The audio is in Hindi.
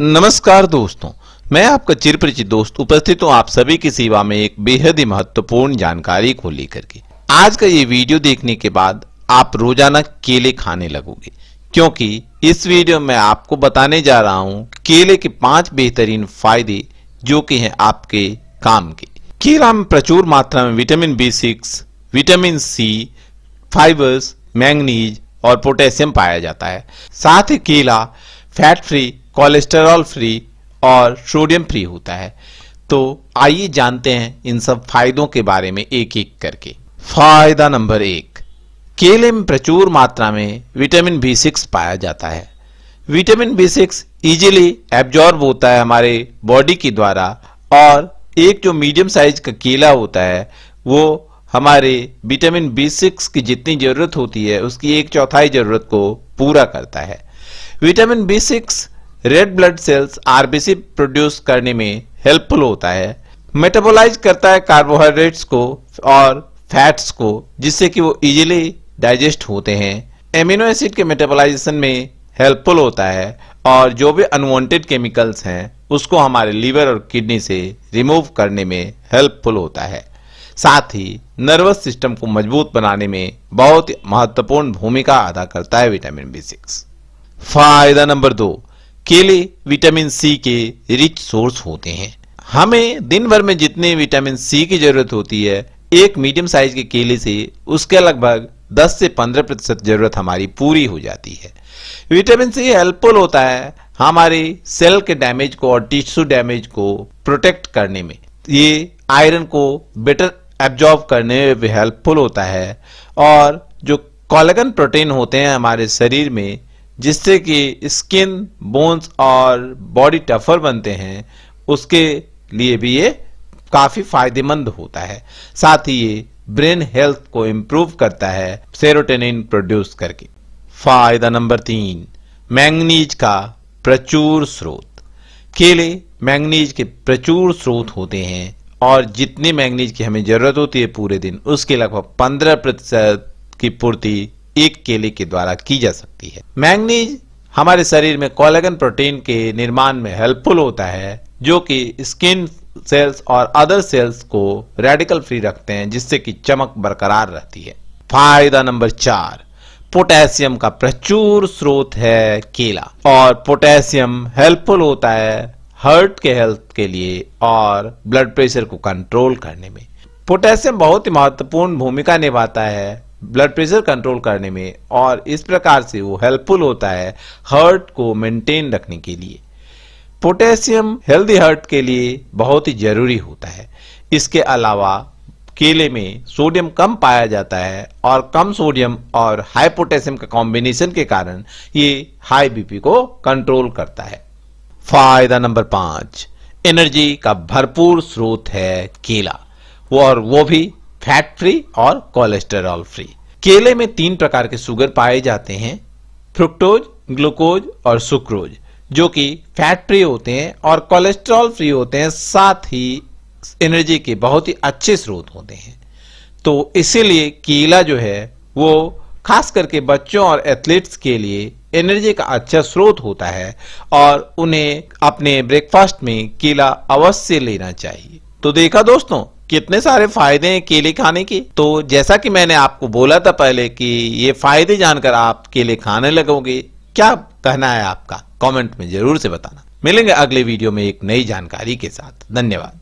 नमस्कार दोस्तों मैं आपका चिरपरिचित दोस्त उपस्थित हूँ आप सभी की सेवा में एक बेहद ही महत्वपूर्ण जानकारी को लेकर के आज का ये वीडियो देखने के बाद आप रोजाना केले खाने लगोगे क्योंकि इस वीडियो में आपको बताने जा रहा हूँ केले के पांच बेहतरीन फायदे जो कि हैं आपके काम के केला में प्रचुर मात्रा में vitamin B six vitamin C fibres manganese और पोटेशियम पाया जाता है साथ ही केला फैट फ्री कोलेस्टेरॉल फ्री और सोडियम फ्री होता है तो आइए जानते हैं इन सब फायदों के बारे में एक एक करके फायदा नंबर एक केले में प्रचुर मात्रा में विटामिन बी सिक्स पाया जाता है vitamin B six easily absorb होता है हमारे बॉडी के द्वारा और एक जो मीडियम साइज का केला होता है वो हमारे विटामिन बी सिक्स की जितनी जरूरत होती है उसकी एक चौथाई जरूरत को पूरा करता है vitamin B six red blood cells RBC produce करने में हेल्पफुल होता है मेटाबोलाइज करता है कार्बोहाइड्रेट्स को और फैट्स को जिससे कि वो इजीली डाइजेस्ट होते हैं एमिनो एसिड के मेटाबोलाइजेशन में हेल्पफुल होता है और जो भी अनवांटेड केमिकल्स हैं उसको हमारे लीवर और किडनी से रिमूव करने में हेल्पफुल होता है साथ ही नर्वस सिस्टम को मजबूत बनाने में बहुत महत्वपूर्ण भूमिका अदा करता है विटामिन बी सिक्स फायदा नंबर दो केले विटामिन सी के रिच सोर्स होते हैं हमें दिन भर में जितने विटामिन सी की जरूरत होती है एक मीडियम साइज के केले से उसके लगभग 10 से 15 प्रतिशत जरूरत हमारी पूरी हो जाती है विटामिन सी हेल्पफुल होता है हमारे सेल के डैमेज को और टिश्यू डैमेज को प्रोटेक्ट करने में ये आयरन को बेटर एब्जॉर्ब करने में भी हेल्पफुल होता है और जो कॉलेगन प्रोटीन होते हैं हमारे शरीर में जिससे कि स्किन बोन्स और बॉडी टफर बनते हैं उसके लिए भी ये काफी फायदेमंद होता है साथ ही ये ब्रेन हेल्थ को इम्प्रूव करता है सेरोटेनिन प्रोड्यूस करके फायदा नंबर तीन मैंगनीज का प्रचुर स्रोत केले मैंगनीज के प्रचुर स्रोत होते हैं और जितने मैंगनीज की हमें जरूरत होती है पूरे दिन उसके लगभग पंद्रह प्रतिशत की पूर्ति एक केले के द्वारा की जा सकती है मैंगनीज हमारे शरीर में कोलेगन प्रोटीन के निर्माण में हेल्पफुल होता है जो कि स्किन सेल्स और अदर सेल्स को रेडिकल फ्री रखते हैं जिससे कि चमक बरकरार रहती है फायदा नंबर चार पोटेशियम का प्रचुर स्रोत है केला और पोटेशियम हेल्पफुल होता है हार्ट के हेल्थ के लिए और ब्लड प्रेशर को कंट्रोल करने में पोटेशियम बहुत ही महत्वपूर्ण भूमिका निभाता है ब्लड प्रेशर कंट्रोल करने में और इस प्रकार से वो हेल्पफुल होता है हर्ट को मेंटेन रखने के लिए पोटेशियम हेल्दी हर्ट के लिए बहुत ही जरूरी होता है इसके अलावा केले में सोडियम कम पाया जाता है और कम सोडियम और हाई पोटेशियम का कॉम्बिनेशन के कारण ये हाई बीपी को कंट्रोल करता है फायदा नंबर पांच एनर्जी का भरपूर स्रोत है केला और वो भी फैट फ्री और कोलेस्टेरॉल फ्री केले में तीन प्रकार के शुगर पाए जाते हैं फ्रुक्टोज ग्लूकोज और सुक्रोज जो कि फैट फ्री होते हैं और कोलेस्ट्रॉल फ्री होते हैं साथ ही एनर्जी के बहुत ही अच्छे स्रोत होते हैं तो इसीलिए केला जो है वो खास करके बच्चों और एथलीट्स के लिए एनर्जी का अच्छा स्रोत होता है और उन्हें अपने ब्रेकफास्ट में केला अवश्य लेना चाहिए तो देखा दोस्तों कितने सारे फायदे हैं केले खाने के तो जैसा कि मैंने आपको बोला था पहले कि ये फायदे जानकर आप केले खाने लगोगे क्या कहना है आपका कमेंट में जरूर से बताना मिलेंगे अगले वीडियो में एक नई जानकारी के साथ धन्यवाद